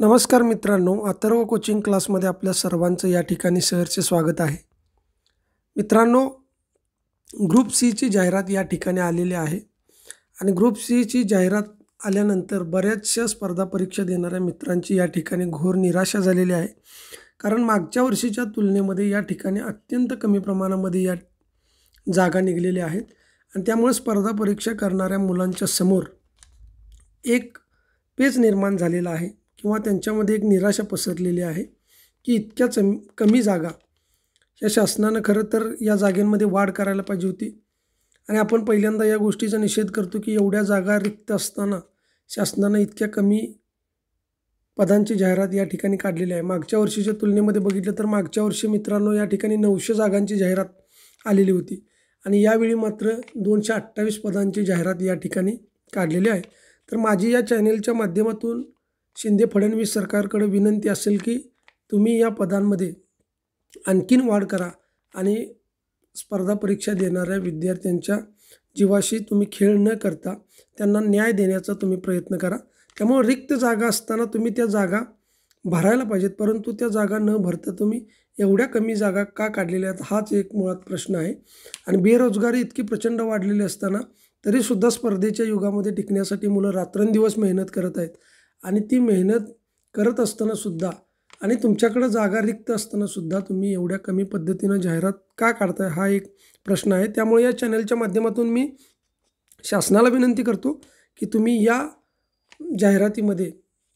नमस्कार मित्रांनो अथर्व कोचिंग क्लासमध्ये आपल्या सर्वांचं या ठिकाणी सहरचे स्वागत आहे मित्रांनो ग्रुप सीची जाहिरात या ठिकाणी आलेली आहे आणि ग्रुप सीची जाहिरात आल्यानंतर बऱ्याचशा स्पर्धा परीक्षा देणाऱ्या मित्रांची या ठिकाणी घोर निराशा झालेली आहे कारण मागच्या वर्षीच्या तुलनेमध्ये या ठिकाणी अत्यंत कमी प्रमाणामध्ये या जागा निघलेल्या आहेत आणि त्यामुळे स्पर्धा परीक्षा करणाऱ्या मुलांच्या समोर एक पेच निर्माण झालेला आहे किंवा त्यांच्यामध्ये एक निराशा पसरलेली आहे की इतक्याच कमी जागा या शासनानं खरं तर या जागेंमध्ये वाढ करायला पाहिजे होती आणि आपण पहिल्यांदा या गोष्टीचा निषेध करतो की एवढ्या जागा रिक्त असताना शासनानं इतक्या कमी पदांची जाहिरात या ठिकाणी काढलेली आहे मागच्या वर्षीच्या तुलनेमध्ये बघितलं तर मागच्या वर्षी मित्रांनो या ठिकाणी नऊशे जागांची जाहिरात आलेली होती आणि यावेळी मात्र दोनशे अठ्ठावीस पदांची जाहिरात या ठिकाणी काढलेली आहे तर माझी या चॅनेलच्या माध्यमातून शिंदे फडणवीस सरकारकडे विनंती असेल की तुम्ही या पदांमध्ये आणखीन वाढ करा आणि स्पर्धा परीक्षा देणाऱ्या विद्यार्थ्यांच्या जीवाशी तुम्ही खेळ न करता त्यांना न्याय देण्याचा तुम्ही प्रयत्न करा त्यामुळे रिक्त जागा असताना तुम्ही त्या जागा भरायला पाहिजेत परंतु त्या जागा न भरता तुम्ही एवढ्या कमी जागा का काढलेल्या आहेत हाच एक मुळात प्रश्न आहे आणि बेरोजगारी इतकी प्रचंड वाढलेली असताना तरीसुद्धा स्पर्धेच्या युगामध्ये टिकण्यासाठी मुलं रात्रंदिवस मेहनत करत आहेत आणि ती मेहनत करत असतानासुद्धा आणि तुमच्याकडं जागा रिक्त असतानासुद्धा तुम्ही एवढ्या कमी पद्धतीनं जाहिरात का काढताय हा एक प्रश्न आहे त्यामुळे या चॅनलच्या माध्यमातून मी शासनाला विनंती करतो की तुम्ही या जाहिरातीमध्ये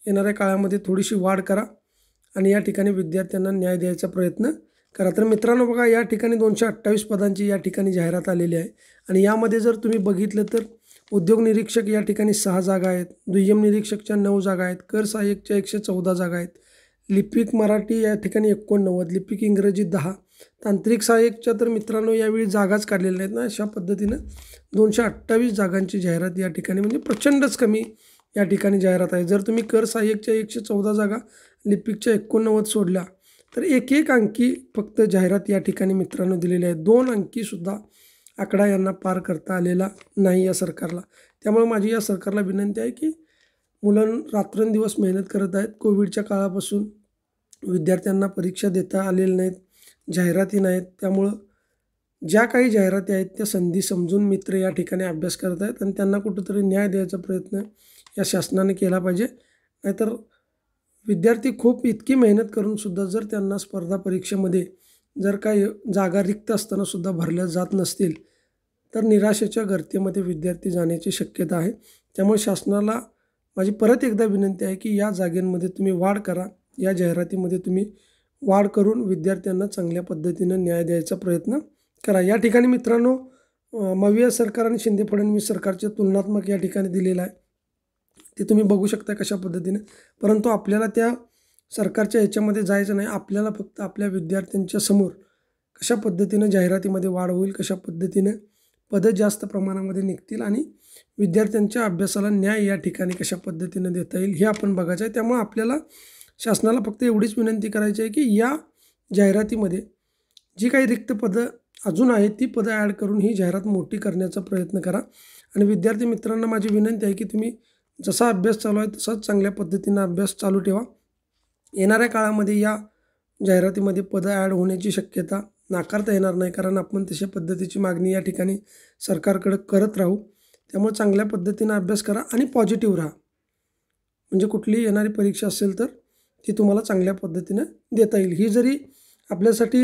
येणाऱ्या काळामध्ये थोडीशी वाढ करा आणि या ठिकाणी विद्यार्थ्यांना न्याय द्यायचा प्रयत्न करा तर मित्रांनो बघा या ठिकाणी दोनशे अठ्ठावीस पदांची या ठिकाणी जाहिरात आलेली आहे आणि यामध्ये जर तुम्ही बघितलं तर उद्योग निरीक्षक या ठिकाणी सहा जागा आहेत दुय्यम निरीक्षकच्या नऊ जागा आहेत कर सहाय्यकच्या एकशे चौदा जागा आहेत लिपिक मराठी या ठिकाणी एकोणनव्वद लिपिक इंग्रजी दहा तांत्रिक सहाय्यकच्या तर मित्रांनो यावेळी जागाच काढलेल्या आहेत ना अशा पद्धतीनं दोनशे अठ्ठावीस जागांची जाहिरात या ठिकाणी म्हणजे प्रचंडच कमी या ठिकाणी जाहिरात आहे जर तुम्ही कर सहाय्यकच्या एकशे चौदा जागा लिपिकच्या एकोणनव्वद सोडल्या तर एक एक अंकी फक्त जाहिरात या ठिकाणी मित्रांनो दिलेली आहे दोन अंकीसुद्धा आकडा यांना पार करता आलेला नाही या सरकारला त्यामुळे माझी या सरकारला विनंती आहे की मुलं रात्रंदिवस मेहनत करत आहेत कोविडच्या काळापासून विद्यार्थ्यांना परीक्षा देता आलेल्या नाहीत जाहिराती नाहीत त्यामुळं ज्या काही जाहिराती आहेत त्या संधी समजून मित्र या ठिकाणी अभ्यास करत आहेत आणि त्यांना कुठंतरी न्याय द्यायचा प्रयत्न या शासनाने केला पाहिजे नाहीतर विद्यार्थी खूप इतकी मेहनत करूनसुद्धा जर त्यांना स्पर्धा परीक्षेमध्ये जर काही जागा रिक्त असताना सुद्धा भरल्या जात नसतील तर निराशेच्या गर्तेमध्ये विद्यार्थी जाण्याची शक्यता आहे त्यामुळे शासनाला माझी परत एकदा विनंती आहे की या जागेंमध्ये तुम्ही वाढ करा या जाहिरातीमध्ये तुम्ही वाढ करून विद्यार्थ्यांना चांगल्या पद्धतीनं न्याय द्यायचा प्रयत्न करा या ठिकाणी मित्रांनो मविया सरकार आणि शिंदे फडणवीस सरकारचे तुलनात्मक या ठिकाणी दिलेलं आहे ते तुम्ही बघू शकता कशा पद्धतीने परंतु आपल्याला त्या सरकारच्या ह्याच्यामध्ये जायचं नाही आपल्याला फक्त आपल्या विद्यार्थ्यांच्या समोर कशा पद्धतीनं जाहिरातीमध्ये वाढ होईल कशा पद्धतीनं पदं जास्त प्रमाणामध्ये निघतील आणि विद्यार्थ्यांच्या अभ्यासाला न्याय या ठिकाणी कशा पद्धतीनं देता येईल हे आपण बघायचं आहे त्यामुळे आपल्याला शासनाला फक्त एवढीच विनंती करायची आहे की या जाहिरातीमध्ये जी काही रिक्त पदं अजून आहेत ती पदं ॲड करून ही जाहिरात मोठी करण्याचा प्रयत्न करा आणि विद्यार्थी मित्रांना माझी विनंती आहे की तुम्ही जसा अभ्यास चालू आहे तसाच चांगल्या पद्धतीनं अभ्यास चालू ठेवा येणाऱ्या काळामध्ये या जाहिरातीमध्ये पदं ॲड होण्याची शक्यता नाकारता येणार नाही कारण आपण तशा पद्धतीची मागणी या ठिकाणी सरकारकडे करत राहू त्यामुळे चांगल्या पद्धतीनं अभ्यास करा आणि पॉझिटिव्ह राहा म्हणजे कुठलीही येणारी परीक्षा असेल तर ती तुम्हाला चांगल्या पद्धतीनं देता येईल ही जरी आपल्यासाठी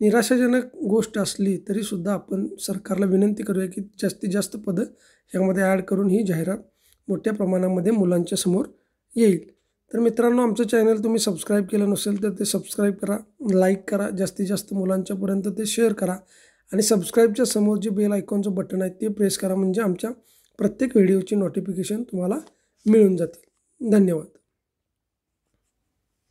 निराशाजनक गोष्ट असली तरीसुद्धा आपण सरकारला विनंती करूया की जास्तीत जास्त पदं यामध्ये ॲड करून ही जाहिरात मोठ्या प्रमाणामध्ये मुलांच्या समोर येईल तर मित्रांनो आमचं चॅनल तुम्ही सबस्क्राईब केलं नसेल तर ते सबस्क्राईब करा लाईक करा जास्तीत जास्त मुलांच्यापर्यंत ते शेअर करा आणि सबस्क्राईबच्या समोर जे बेल आयकॉनचं बटन आहे ते प्रेस करा म्हणजे आमच्या प्रत्येक व्हिडिओची नोटिफिकेशन तुम्हाला मिळून जातील धन्यवाद